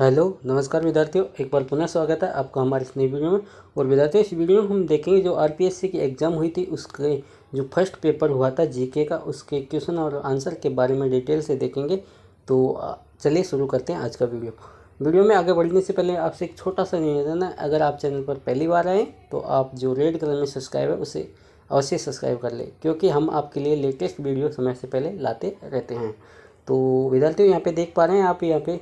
hello नमस्कार विद्यार्थियों एक बार पुनः स्वागत है आपका हमारे इस नई वीडियो में और विद्यार्थियों इस वीडियो में हम देखेंगे जो आरपीएससी की एग्ज़ाम हुई थी उसके जो फर्स्ट पेपर हुआ था जीके का उसके क्वेश्चन और आंसर के बारे में डिटेल से देखेंगे तो चलिए शुरू करते हैं आज का वीडियो वीडियो में आगे बढ़ने से पहले आपसे एक छोटा सा निवेदन है अगर आप चैनल पर पहली बार आएँ तो आप जो रेड कलर में सब्सक्राइब है उसे अवश्य सब्सक्राइब कर लें क्योंकि हम आपके लिए लेटेस्ट वीडियो समय से पहले लाते रहते हैं तो विद्यार्थियों यहाँ पर देख पा रहे हैं आप यहाँ पर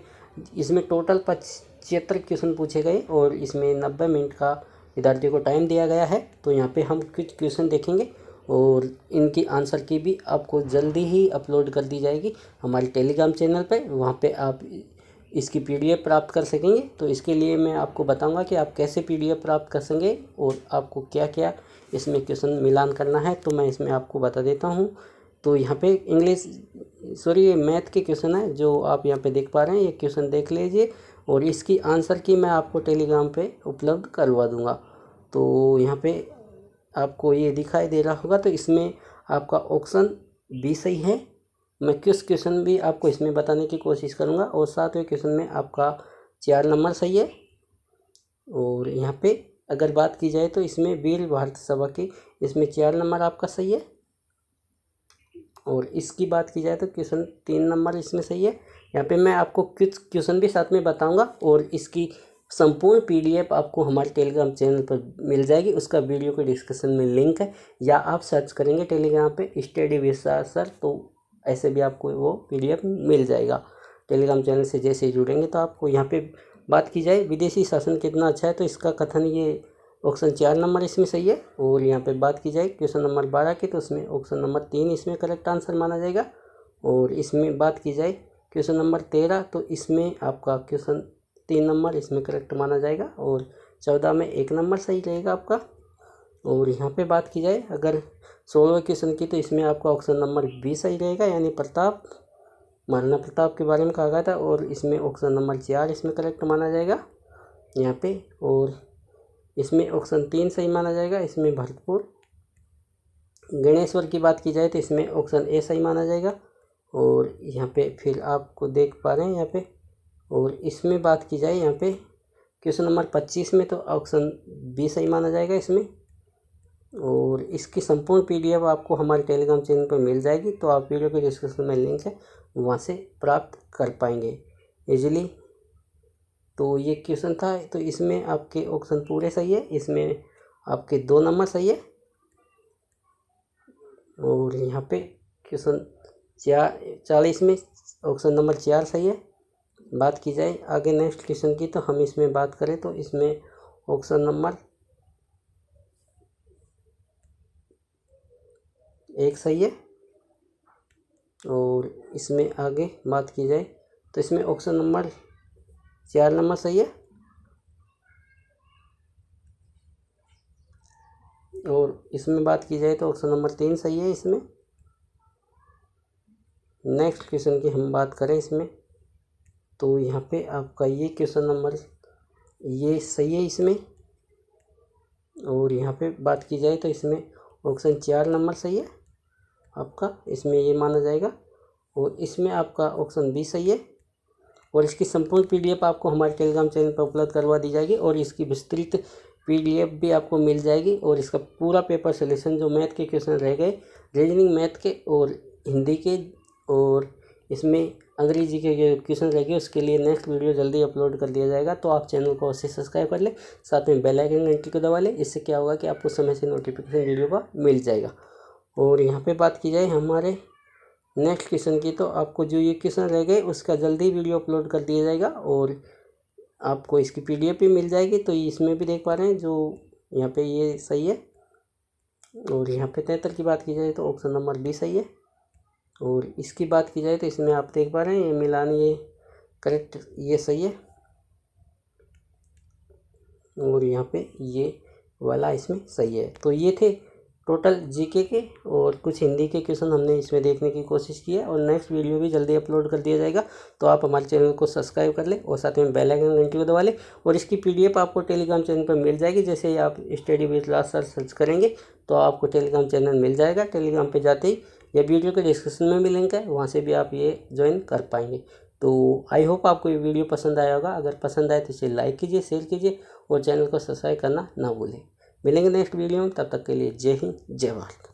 इसमें टोटल पचहत्तर क्वेश्चन पूछे गए और इसमें नब्बे मिनट का विद्यार्थियों को टाइम दिया गया है तो यहाँ पे हम कुछ क्वेश्चन देखेंगे और इनकी आंसर की भी आपको जल्दी ही अपलोड कर दी जाएगी हमारे टेलीग्राम चैनल पे वहाँ पे आप इसकी पीडीएफ प्राप्त कर सकेंगे तो इसके लिए मैं आपको बताऊंगा कि आप कैसे पीडीएफ प्राप्त कर सकेंगे और आपको क्या क्या इसमें क्वेश्चन मिलान करना है तो मैं इसमें आपको बता देता हूँ तो यहाँ पे इंग्लिश सॉरी ये मैथ के क्वेश्चन है जो आप यहाँ पे देख पा रहे हैं ये क्वेश्चन देख लीजिए और इसकी आंसर की मैं आपको टेलीग्राम पे उपलब्ध करवा दूँगा तो यहाँ पे आपको ये दिखाई दे रहा होगा तो इसमें आपका ऑप्शन बी सही है मैं किस क्वेश्चन भी आपको इसमें बताने की कोशिश करूँगा और सातवें क्वेश्चन में आपका चार नंबर सही है और यहाँ पे अगर बात की जाए तो इसमें वीर भारत सभा की इसमें चार नंबर आपका सही है और इसकी बात की जाए तो क्वेश्चन तीन नंबर इसमें सही है यहाँ पे मैं आपको कुछ क्वेश्चन भी साथ में बताऊंगा और इसकी संपूर्ण पीडीएफ आपको हमारे टेलीग्राम चैनल पर मिल जाएगी उसका वीडियो के डिस्क्रिप्शन में लिंक है या आप सर्च करेंगे टेलीग्राम पे स्टडी विशा सर तो ऐसे भी आपको वो पी मिल जाएगा टेलीग्राम चैनल से जैसे जुड़ेंगे तो आपको यहाँ पर बात की जाए विदेशी शासन कितना अच्छा है तो इसका कथन ये ऑप्शन चार नंबर इसमें सही है और यहाँ पे बात की जाए क्वेश्चन नंबर बारह की तो उसमें ऑप्शन नंबर तीन इसमें करेक्ट आंसर माना जाएगा और इसमें बात की जाए क्वेश्चन नंबर तेरह तो इसमें आपका क्वेश्चन तीन नंबर इसमें करेक्ट माना जाएगा और चौदह में एक नंबर सही रहेगा आपका और यहाँ पे बात की जाए अगर सोलह क्वेश्चन की तो इसमें आपका ऑप्शन नंबर बी सही रहेगा यानी प्रताप महाराणा प्रताप के बारे में कहा गया था और इसमें ऑप्शन नंबर चार इसमें करेक्ट माना जाएगा यहाँ पे और इसमें ऑप्शन तीन सही माना जाएगा इसमें भरतपुर गणेश्वर की बात की जाए तो इसमें ऑप्शन ए सही माना जाएगा और यहाँ पे फिर आपको देख पा रहे हैं यहाँ पे और इसमें बात की जाए यहाँ पे क्वेश्चन नंबर पच्चीस में तो ऑप्शन बी सही माना जाएगा इसमें और इसकी संपूर्ण पी आपको हमारे टेलीग्राम चैनल पर मिल जाएगी तो आप वीडियो के डिस्क्रिप्शन में लिंक है वहाँ से प्राप्त कर पाएंगे इजीली तो ये क्वेश्चन था तो इसमें आपके ऑप्शन पूरे सही है इसमें आपके दो नंबर सही है और यहाँ पे क्वेश्चन चार चालीस में ऑप्शन नंबर चार सही है बात की जाए आगे नेक्स्ट क्वेश्चन की तो हम इसमें बात करें तो इसमें ऑप्शन नंबर एक सही है और इसमें आगे बात की जाए तो इसमें ऑप्शन नंबर चार नंबर सही है और इसमें बात की जाए तो ऑप्शन नंबर तीन सही है इसमें नेक्स्ट क्वेश्चन की हम बात करें इसमें तो यहाँ पे आपका ये क्वेश्चन नंबर ये सही है इसमें और यहाँ पे बात की जाए तो इसमें ऑप्शन चार नंबर सही है आपका इसमें ये माना जाएगा और इसमें आपका ऑप्शन बी सही है और इसकी संपूर्ण पी आपको हमारे टेलीग्राम चैनल पर उपलब्ध करवा दी जाएगी और इसकी विस्तृत पी भी आपको मिल जाएगी और इसका पूरा पेपर सोल्यूशन जो मैथ के क्वेश्चन रह गए रीजनिंग मैथ के और हिंदी के और इसमें अंग्रेजी के क्वेश्चन रह गए उसके लिए नेक्स्ट वीडियो जल्दी अपलोड कर दिया जाएगा तो आप चैनल को अवश्य सब्सक्राइब कर लें साथ में बेल आइकन घंटी को दबा लें इससे क्या होगा कि आपको समय से नोटिफिकेशन वीडियो का मिल जाएगा और यहाँ पे बात की जाए हमारे नेक्स्ट क्वेश्चन की तो आपको जो ये क्वेश्चन रह गए उसका जल्दी वीडियो अपलोड कर दिया जाएगा और आपको इसकी पी भी मिल जाएगी तो इसमें भी देख पा रहे हैं जो यहाँ पे ये सही है और यहाँ पे तैतर की बात की जाए तो ऑप्शन नंबर बी सही है और इसकी बात की जाए तो इसमें आप देख पा रहे हैं ये मिलान ये करेक्ट ये सही है और यहाँ पे ये वाला इसमें सही है तो ये थे टोटल जीके के और कुछ हिंदी के क्वेश्चन हमने इसमें देखने की कोशिश की है और नेक्स्ट वीडियो भी जल्दी अपलोड कर दिया जाएगा तो आप हमारे चैनल को सब्सक्राइब कर लें और साथ में बेल आइकन घंटी को दबा लें और इसकी पीडीएफ आपको टेलीग्राम चैनल पर मिल जाएगी जैसे ही आप study with last sir search करेंगे तो आपको टेलीग्राम चैनल मिल जाएगा टेलीग्राम पर जाते ही यह वीडियो के डिस्क्रिप्शन में भी लिंक है वहाँ से भी आप ये ज्वाइन कर पाएंगे तो आई होप आपको ये वीडियो पसंद आया होगा अगर पसंद आए तो इसे लाइक कीजिए शेयर कीजिए और चैनल को सब्सक्राइब करना ना भूलें मिलेंगे नेक्स्ट वीडियो में तब तक के लिए जय हिंद जय भारत